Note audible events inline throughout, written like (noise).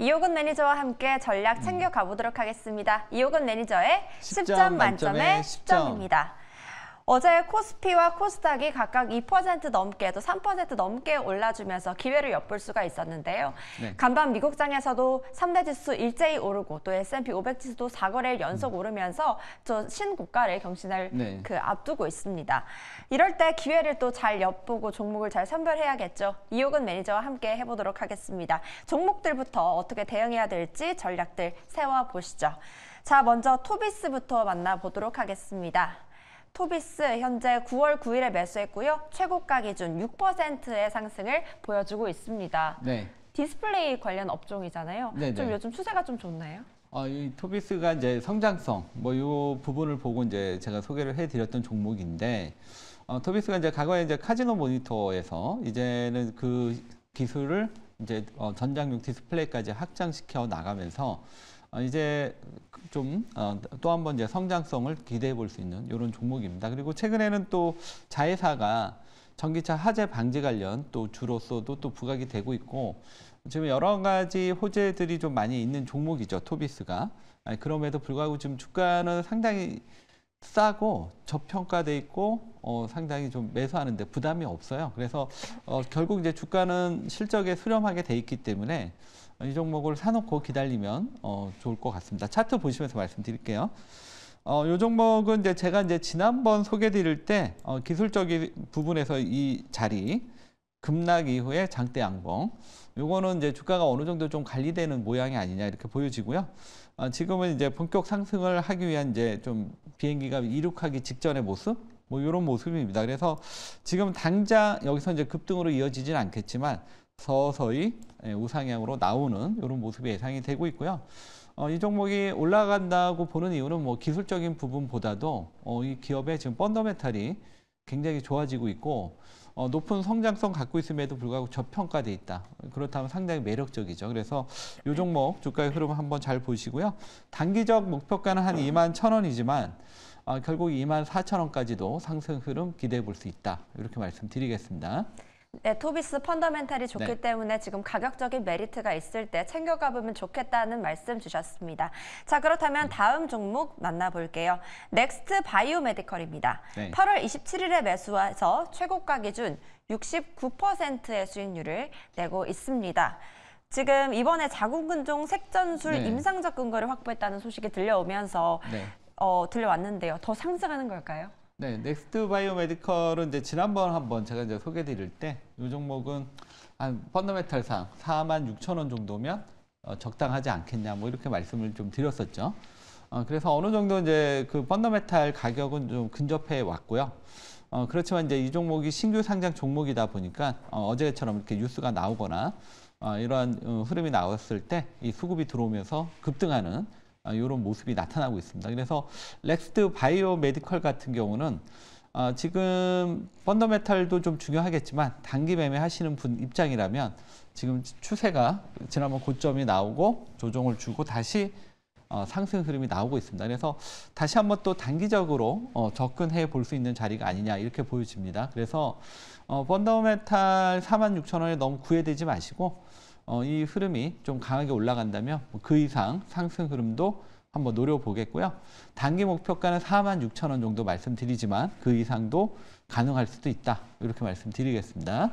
이호근 매니저와 함께 전략 챙겨가보도록 하겠습니다. 이호근 매니저의 10점, 10점 만점에 10점입니다. 어제 코스피와 코스닥이 각각 2% 넘게 또 3% 넘게 올라주면서 기회를 엿볼 수가 있었는데요. 네. 간밤 미국장에서도 3대 지수 일제히 오르고 또 S&P 500 지수도 4거래일 연속 음. 오르면서 저 신고가를 경신할 네. 그 앞두고 있습니다. 이럴 때 기회를 또 잘 엿보고 종목을 잘 선별해야겠죠. 이호근 매니저와 함께 해보도록 하겠습니다. 종목들부터 어떻게 대응해야 될지 전략들 세워보시죠. 자, 먼저 토비스부터 만나보도록 하겠습니다. 토비스 현재 9월 9일에 매수했고요. 최고가 기준 6%의 상승을 보여주고 있습니다. 네. 디스플레이 관련 업종이잖아요. 네네. 좀 네. 요즘 추세가 좀 좋나요? 어, 이 토비스가 이제 성장성 뭐이 부분을 보고 이제 제가 소개를 해드렸던 종목인데 어, 토비스가 이제 과거에 이제 카지노 모니터에서 이제는 그 기술을 이제 어, 전장용 디스플레이까지 확장시켜 나가면서 어, 이제 좀또 어, 한번 이제 성장성을 기대해 볼 수 있는 이런 종목입니다. 그리고 최근에는 또 자회사가 전기차 화재 방지 관련 또 주로서도 또 부각이 되고 있고 지금 여러 가지 호재들이 좀 많이 있는 종목이죠 토비스가 그럼에도 불구하고 지금 주가는 상당히 싸고 저평가돼 있고 어, 상당히 좀 매수하는데 부담이 없어요. 그래서 어, 결국 이제 주가는 실적에 수렴하게 돼 있기 때문에 이 종목을 사놓고 기다리면 어, 좋을 것 같습니다. 차트 보시면서 말씀드릴게요. 어, 이 종목은 이제 제가 이제 지난번 소개드릴 때 어, 기술적인 부분에서 이 자리 급락 이후에 장대 양봉 요거는 이제 주가가 어느 정도 좀 관리되는 모양이 아니냐 이렇게 보여지고요. 어, 지금은 이제 본격 상승을 하기 위한 이제 좀 비행기가 이륙하기 직전의 모습 뭐 이런 모습입니다. 그래서 지금 당장 여기서 이제 급등으로 이어지진 않겠지만 서서히 예, 우상향으로 나오는 이런 모습이 예상이 되고 있고요. 어, 이 종목이 올라간다고 보는 이유는 뭐 기술적인 부분보다도 어, 이 기업의 지금 펀더멘탈이 굉장히 좋아지고 있고 어, 높은 성장성 갖고 있음에도 불구하고 저평가돼 있다. 그렇다면 상당히 매력적이죠. 그래서 이 종목 주가의 흐름 한번 잘 보시고요. 단기적 목표가는 한 2만 1원이지만 어, 아, 결국 2만 4 0원까지도 상승 흐름 기대해 볼 수 있다. 이렇게 말씀드리겠습니다. 네, 토비스 펀더멘탈이 좋기 네. 때문에 지금 가격적인 메리트가 있을 때 챙겨가 보면 좋겠다는 말씀 주셨습니다. 자, 그렇다면 다음 종목 만나볼게요. 넥스트 바이오메디컬입니다. 네. 8월 27일에 매수해서 최고가 기준 69%의 수익률을 내고 있습니다. 지금 이번에 자궁근종 색전술 네. 임상적 근거를 확보했다는 소식이 들려오면서 네. 어, 들려왔는데요. 더 상승하는 걸까요? 네, 넥스트 바이오 메디컬은 이제 지난번 한번 제가 이제 소개 드릴 때 이 종목은 한 펀더메탈상 4만 6천 원 정도면 어, 적당하지 않겠냐 뭐 이렇게 말씀을 좀 드렸었죠. 어, 그래서 어느 정도 이제 그 펀더메탈 가격은 좀 근접해 왔고요. 어, 그렇지만 이제 이 종목이 신규 상장 종목이다 보니까 어, 어제처럼 이렇게 뉴스가 나오거나 어, 이러한 어, 흐름이 나왔을 때 이 수급이 들어오면서 급등하는 이런 아, 모습이 나타나고 있습니다. 그래서 렉스트 바이오 메디컬 같은 경우는 어, 지금 펀더메탈도 좀 중요하겠지만 단기 매매 하시는 분 입장이라면 지금 추세가 지난번 고점이 나오고 조정을 주고 다시 어, 상승 흐름이 나오고 있습니다. 그래서 다시 한번 또 단기적으로 어, 접근해 볼 수 있는 자리가 아니냐 이렇게 보여집니다. 그래서 펀더메탈 46,000원에 너무 구애되지 마시고 어, 이 흐름이 좀 강하게 올라간다면 뭐 그 이상 상승 흐름도 한번 노려보겠고요. 단기 목표가는 4만 6천 원 정도 말씀드리지만 그 이상도 가능할 수도 있다. 이렇게 말씀드리겠습니다.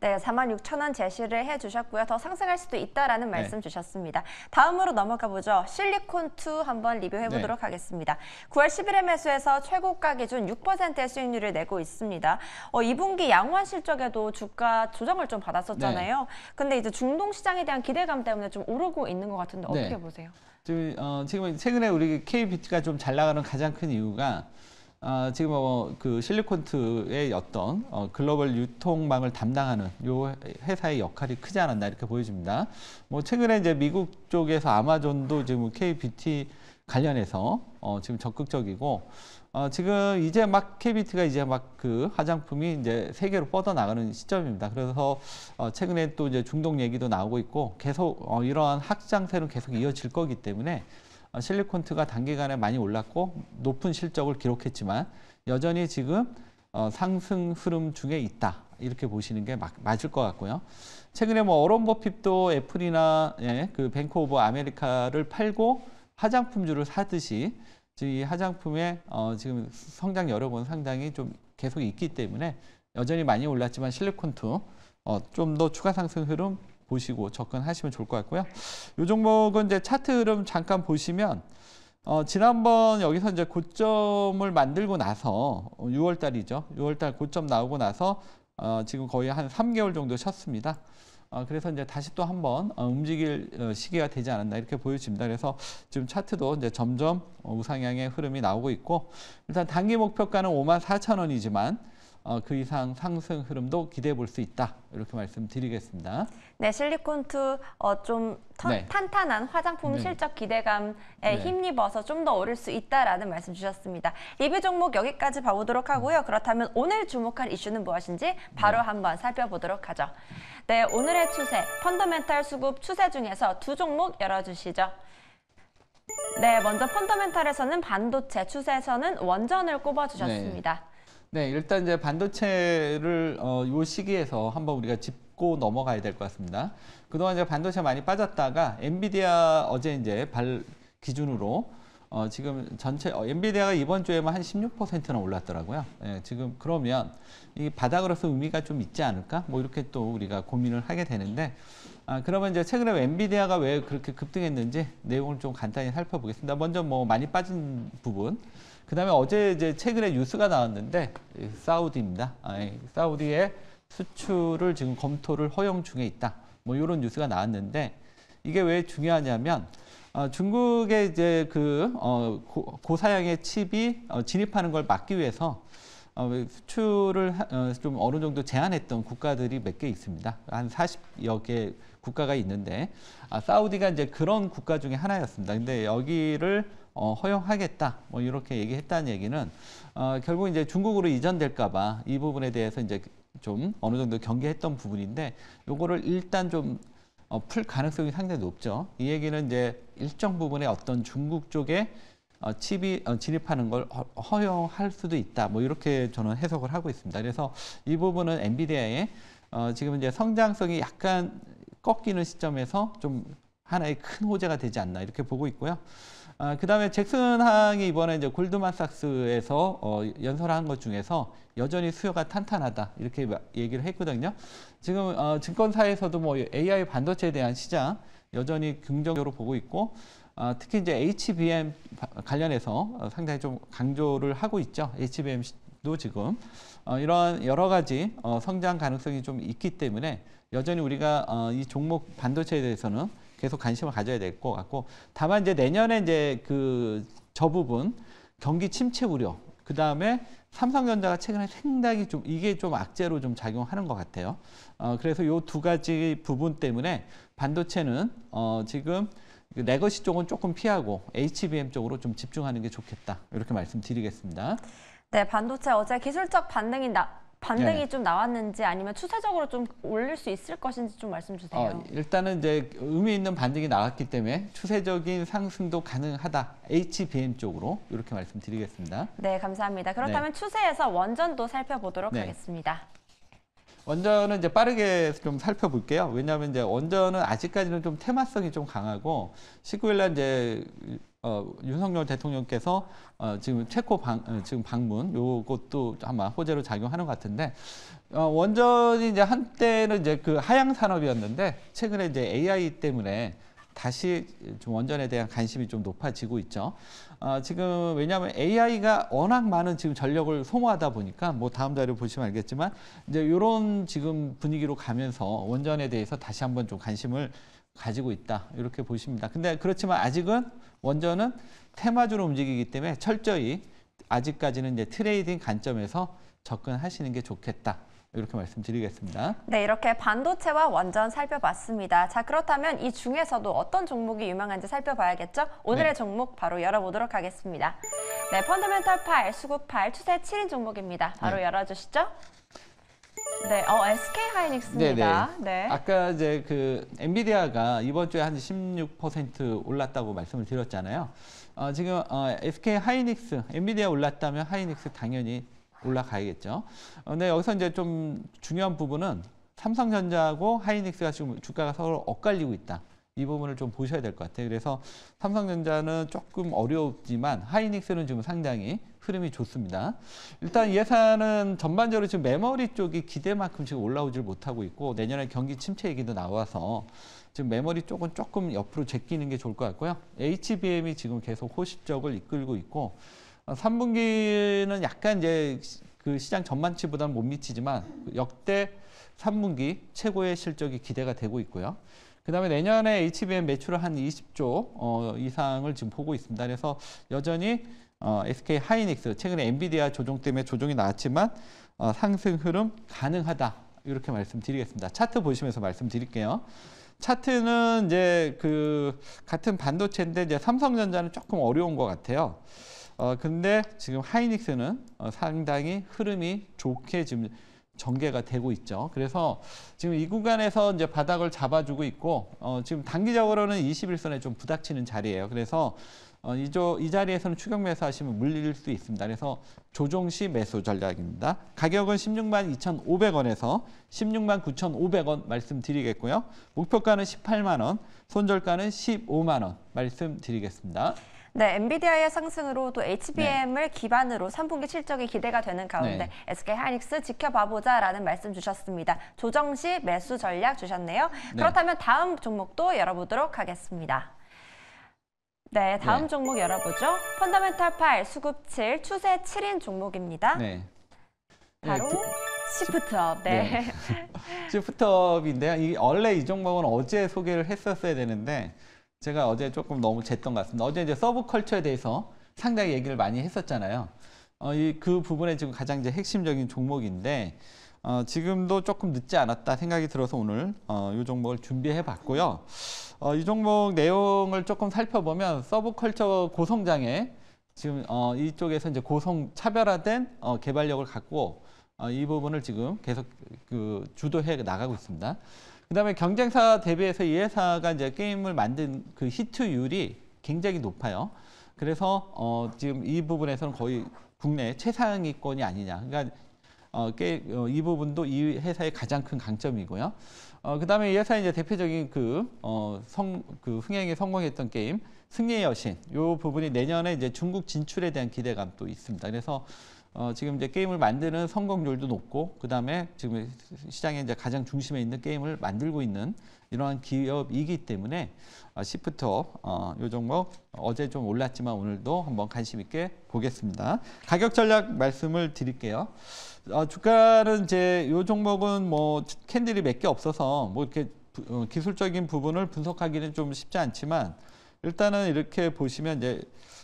네, 46,000원 제시를 해주셨고요. 더 상승할 수도 있다라는 네. 말씀 네. 주셨습니다. 다음으로 넘어가 보죠. 실리콘2 한번 리뷰해 네. 보도록 네. 하겠습니다. 9월 11일 매수에서 최고가 기준 6%의 수익률을 내고 있습니다. 어, 2분기 양호한 실적에도 주가 조정을 좀 받았었잖아요. 네. 근데 이제 중동 시장에 대한 기대감 때문에 좀 오르고 있는 것 같은데 네. 어떻게 보세요? 지금, 어, 지금 최근에 우리 KBT가 좀 잘 나가는 가장 큰 이유가 아, 지금 어, 그 실리콘트의 어떤 어, 글로벌 유통망을 담당하는 요 회사의 역할이 크지 않았나 이렇게 보여집니다. 뭐 최근에 이제 미국 쪽에서 아마존도 지금 KBT 관련해서 어, 지금 적극적이고 어, 지금 이제 막 KBT가 이제 막 그 화장품이 이제 세계로 뻗어 나가는 시점입니다. 그래서 어, 최근에 또 이제 중동 얘기도 나오고 있고 계속 어, 이러한 확장세는 계속 이어질 거기 때문에 어, 실리콘트가 단기간에 많이 올랐고 높은 실적을 기록했지만 여전히 지금 어, 상승 흐름 중에 있다. 이렇게 보시는 게 막, 맞을 것 같고요. 최근에 뭐 어론 버핍도 애플이나 예, 그 뱅크 오브 아메리카를 팔고 화장품주를 사듯이 이 화장품의 어, 지금 성장 여력은 상당히 좀 계속 있기 때문에 여전히 많이 올랐지만 실리콘트 어, 좀 더 추가 상승 흐름 보시고 접근하시면 좋을 것 같고요. 요 종목은 이제 차트 흐름 잠깐 보시면 어, 지난번 여기서 이제 고점을 만들고 나서 6월 어, 달이죠. 6월 달 고점 나오고 나서 어, 지금 거의 한 3개월 정도 쉬었습니다. 어, 그래서 이제 다시 또 한번 어, 움직일 어, 시기가 되지 않았나 이렇게 보여집니다. 그래서 지금 차트도 이제 점점 우상향의 흐름이 나오고 있고 일단 단기 목표가는 5만 4천 원이지만 어, 그 이상 상승 흐름도 기대해 볼수 있다. 이렇게 말씀드리겠습니다. 네, 실리콘2 어, 좀 턴, 네. 탄탄한 화장품 네. 실적 기대감에 네. 힘입어서 좀 더 오를 수 있다라는 말씀 주셨습니다. 리뷰 종목 여기까지 봐보도록 하고요. 그렇다면 오늘 주목할 이슈는 무엇인지 바로 네. 한번 살펴보도록 하죠. 네, 오늘의 추세, 펀더멘탈 수급 추세 중에서 두 종목 열어주시죠. 네, 먼저 펀더멘탈에서는 반도체, 추세에서는 원전을 네. 꼽아주셨습니다. 네, 일단 이제 반도체를 어, 요 시기에서 한번 우리가 짚고 넘어가야 될 것 같습니다. 그동안 이제 반도체 많이 빠졌다가 엔비디아 어제 이제 발 기준으로 어, 지금 전체 어, 엔비디아가 이번 주에만 뭐 한 16%나 올랐더라고요. 예, 지금 그러면 이 바닥으로서 의미가 좀 있지 않을까? 뭐 이렇게 또 우리가 고민을 하게 되는데 아, 그러면 이제 최근에 엔비디아가 왜 그렇게 급등했는지 내용을 좀 간단히 살펴보겠습니다. 먼저 뭐 많이 빠진 부분. 그 다음에 어제 이제 최근에 뉴스가 나왔는데 사우디입니다. 아니, 사우디의 수출을 지금 검토를 허용 중에 있다. 뭐 이런 뉴스가 나왔는데 이게 왜 중요하냐면 어, 중국의 이제 그 어, 고, 고사양의 칩이 어, 진입하는 걸 막기 위해서 어, 수출을 어, 좀 어느 정도 제한했던 국가들이 몇 개 있습니다. 한 40여 개 국가가 있는데 아, 사우디가 이제 그런 국가 중에 하나였습니다. 근데 여기를 어, 허용하겠다 뭐 이렇게 얘기했다는 얘기는 어, 결국 이제 중국으로 이전될까봐 이 부분에 대해서 이제 좀 어느 정도 경계했던 부분인데 요거를 일단 좀 어, 풀 가능성이 상당히 높죠. 이 얘기는 이제 일정 부분의 어떤 중국 쪽에 어, 칩이 어, 진입하는 걸 허용할 허 수도 있다. 뭐 이렇게 저는 해석을 하고 있습니다. 그래서 이 부분은 엔비디아의 어, 지금 이제 성장성이 약간 꺾이는 시점에서 좀 하나의 큰 호재가 되지 않나 이렇게 보고 있고요. 아, 그 다음에 잭슨 항이 이번에 이제 골드만삭스에서 어, 연설한 것 중에서 여전히 수요가 탄탄하다 이렇게 얘기를 했거든요. 지금 어, 증권사에서도 뭐 AI 반도체에 대한 시장 여전히 긍정적으로 보고 있고 어, 특히 이제 HBM 관련해서 어, 상당히 좀 강조를 하고 있죠. HBM도 지금 어, 이런 여러 가지 어, 성장 가능성이 좀 있기 때문에 여전히 우리가 어, 이 종목 반도체에 대해서는 계속 관심을 가져야 될 것 같고 다만 이제 내년에 이제 그 저 부분 경기 침체 우려 그 다음에 삼성전자가 최근에 상당히 좀 이게 좀 악재로 좀 작용하는 것 같아요. 어, 그래서 요 두 가지 부분 때문에 반도체는 어, 지금 그 레거시 쪽은 조금 피하고 HBM 쪽으로 좀 집중하는 게 좋겠다 이렇게 말씀드리겠습니다. 네, 반도체 어제 기술적 반등이 나, 반등이 네. 좀 나왔는지 아니면 추세적으로 좀 올릴 수 있을 것인지 좀 말씀 주세요. 어, 일단은 이제 의미 있는 반등이 나왔기 때문에 추세적인 상승도 가능하다. HBM 쪽으로 이렇게 말씀드리겠습니다. 네, 감사합니다. 그렇다면 네. 추세에서 원전도 살펴보도록 네. 하겠습니다. 원전은 이제 빠르게 좀 살펴볼게요. 왜냐하면 이제 원전은 아직까지는 좀 테마성이 좀 강하고 19일 날 이제 어, 윤석열 대통령께서 어, 지금 체코 방, 어, 지금 방문 요것도 아마 호재로 작용하는 것 같은데 어, 원전이 이제 한때는 이제 그 하향 산업이었는데 최근에 이제 AI 때문에 다시 좀 원전에 대한 관심이 좀 높아지고 있죠. 어, 지금 왜냐하면 AI가 워낙 많은 지금 전력을 소모하다 보니까 뭐 다음 자료 보시면 알겠지만 이제 이런 지금 분위기로 가면서 원전에 대해서 다시 한번 좀 관심을 가지고 있다 이렇게 보십니다. 근데 그렇지만 아직은 원전은 테마주로 움직이기 때문에 철저히 아직까지는 이제 트레이딩 관점에서 접근하시는 게 좋겠다. 이렇게 말씀드리겠습니다. 네, 이렇게 반도체와 원전 살펴봤습니다. 자, 그렇다면 이 중에서도 어떤 종목이 유망한지 살펴봐야겠죠? 오늘의 네. 종목 바로 열어보도록 하겠습니다. 네, 펀더멘탈 8, 수급 8, 추세 7인 종목입니다. 바로 네. 열어주시죠. 네, 어, SK 하이닉스입니다. 네네. 네. 아까 이제 그 엔비디아가 이번 주에 한 16% 올랐다고 말씀을 드렸잖아요. 어, 지금 어, SK 하이닉스, 엔비디아 올랐다면 하이닉스 당연히 올라가야겠죠. 어, 근데 여기서 이제 좀 중요한 부분은 삼성전자하고 하이닉스가 지금 주가가 서로 엇갈리고 있다. 이 부분을 좀 보셔야 될 것 같아요. 그래서 삼성전자는 조금 어렵지만 하이닉스는 지금 상당히 흐름이 좋습니다. 일단 예산은 전반적으로 지금 메모리 쪽이 기대만큼 지금 올라오질 못하고 있고 내년에 경기 침체 얘기도 나와서 지금 메모리 쪽은 조금 옆으로 제끼는 게 좋을 것 같고요. HBM이 지금 계속 호실적을 이끌고 있고 3분기는 약간 이제 그 시장 전반치보다는못 미치지만 역대 3분기 최고의 실적이 기대가 되고 있고요. 그 다음에 내년에 HBM 매출을 한 20조 어, 이상을 지금 보고 있습니다. 그래서 여전히 어, SK 하이닉스, 최근에 엔비디아 조종 때문에 조종이 나왔지만 어, 상승 흐름 가능하다. 이렇게 말씀드리겠습니다. 차트 보시면서 말씀드릴게요. 차트는 이제 그 같은 반도체인데 이제 삼성전자는 조금 어려운 것 같아요. 어 근데 지금 하이닉스는 어, 상당히 흐름이 좋게 지금 전개가 되고 있죠. 그래서 지금 이 구간에서 이제 바닥을 잡아주고 있고 어, 지금 단기적으로는 21선에 좀 부닥치는 자리예요. 그래서 어, 이 자리에서는 추격 매수하시면 물릴 수 있습니다. 그래서 조종시 매수 전략입니다. 가격은 16만 2,500원에서 16만 9,500원 말씀드리겠고요. 목표가는 18만 원, 손절가는 15만 원 말씀드리겠습니다. 네, 엔비디아의 상승으로 또 HBM을 네. 기반으로 3분기 실적이 기대가 되는 가운데 네. SK 하이닉스 지켜봐보자라는 말씀 주셨습니다. 조정 시 매수 전략 주셨네요. 네. 그렇다면 다음 종목도 열어보도록 하겠습니다. 네, 다음 네. 종목 열어보죠. 펀더멘탈 8, 수급 7, 추세 7인 종목입니다. 네. 네 바로 그 시프트업. 네. 네. (laughs) 시프트업인데요. 이 원래 이 종목은 어제 소개를 했었어야 되는데 제가 어제 조금 너무 쟀던 것 같습니다. 어제 이제 서브컬처에 대해서 상당히 얘기를 많이 했었잖아요. 어, 이, 그 부분에 지금 가장 이제 핵심적인 종목인데 어, 지금도 조금 늦지 않았다 생각이 들어서 오늘 어, 이 종목을 준비해 봤고요. 어, 이 종목 내용을 조금 살펴보면 서브컬처 고성장에 지금 어, 이쪽에서 이제 고성 차별화된 어, 개발력을 갖고 어, 이 부분을 지금 계속 그 주도해 나가고 있습니다. 그다음에 경쟁사 대비해서 이 회사가 이제 게임을 만든 그 히트율이 굉장히 높아요. 그래서 어 지금 이 부분에서는 거의 국내 최상위권이 아니냐. 그러니까 어, 게, 어, 이 부분도 이 회사의 가장 큰 강점이고요. 어, 그다음에 이 회사의 이제 대표적인 그, 어, 성, 그 흥행에 성공했던 게임 승리의 여신 이 부분이 내년에 이제 중국 진출에 대한 기대감도 있습니다. 그래서 어, 지금 이제 게임을 만드는 성공률도 높고 그 다음에 지금 시장에 이제 가장 중심에 있는 게임을 만들고 있는 이러한 기업이기 때문에 어, 시프트업 어, 종목 어제 좀 올랐지만 오늘도 한번 관심 있게 보겠습니다. 가격 전략 말씀을 드릴게요. 어, 주가는 이제 요 종목은 뭐 캔들이 몇 개 없어서 뭐 이렇게 어, 기술적인 부분을 분석하기는 좀 쉽지 않지만 일단은 이렇게 보시면 이제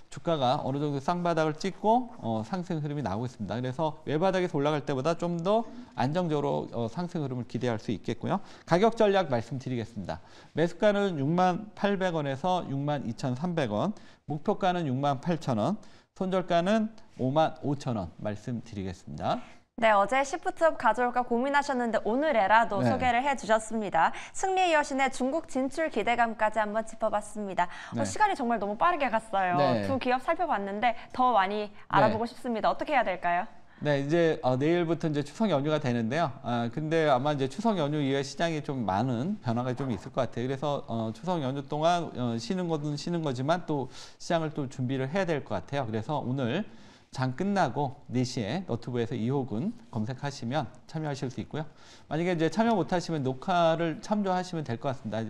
주가가 어느 정도 쌍바닥을 찍고 어, 상승 흐름이 나오고 있습니다. 그래서 외바닥에서 올라갈 때보다 좀 더 안정적으로 어, 상승 흐름을 기대할 수 있겠고요. 가격 전략 말씀드리겠습니다. 매수가는 6만 800원에서 6만 2,300원, 목표가는 6만 8천원 손절가는 5만 5천원 말씀드리겠습니다. 네, 어제 시프트업 가져올까 고민하셨는데 오늘 에라도 네. 소개를 해주셨습니다. 승리 여신의 중국 진출 기대감까지 한번 짚어봤습니다. 어, 네. 어, 시간이 정말 너무 빠르게 갔어요. 네. 두 기업 살펴봤는데 더 많이 네. 알아보고 싶습니다. 어떻게 해야 될까요? 네, 이제 어, 내일부터 이제 추석 연휴가 되는데요. 아, 근데 아마 이제 추석 연휴 이후에 시장이 좀 많은 변화가 좀 있을 것 같아요. 그래서 어, 추석 연휴 동안 어, 쉬는 것은 쉬는 거지만 또 시장을 또 준비를 해야 될 것 같아요. 그래서 오늘 장 끝나고 4시에 노트북에서 이호군 검색하시면 참여하실 수 있고요. 만약에 이제 참여 못하시면 녹화를 참조하시면 될 것 같습니다.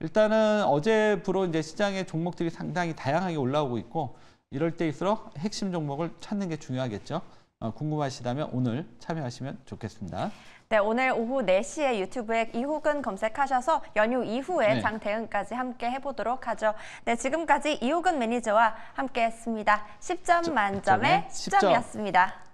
일단은 어제부로 이제 시장의 종목들이 상당히 다양하게 올라오고 있고 이럴 때일수록 핵심 종목을 찾는 게 중요하겠죠. 어, 궁금하시다면 오늘 참여하시면 좋겠습니다. 네, 오늘 오후 4시에 유튜브에 이호근 검색하셔서 연휴 이후에 네. 장대응까지 함께 해보도록 하죠. 네, 지금까지 이호근 매니저와 함께했습니다. 10점 만점에 10점이었습니다.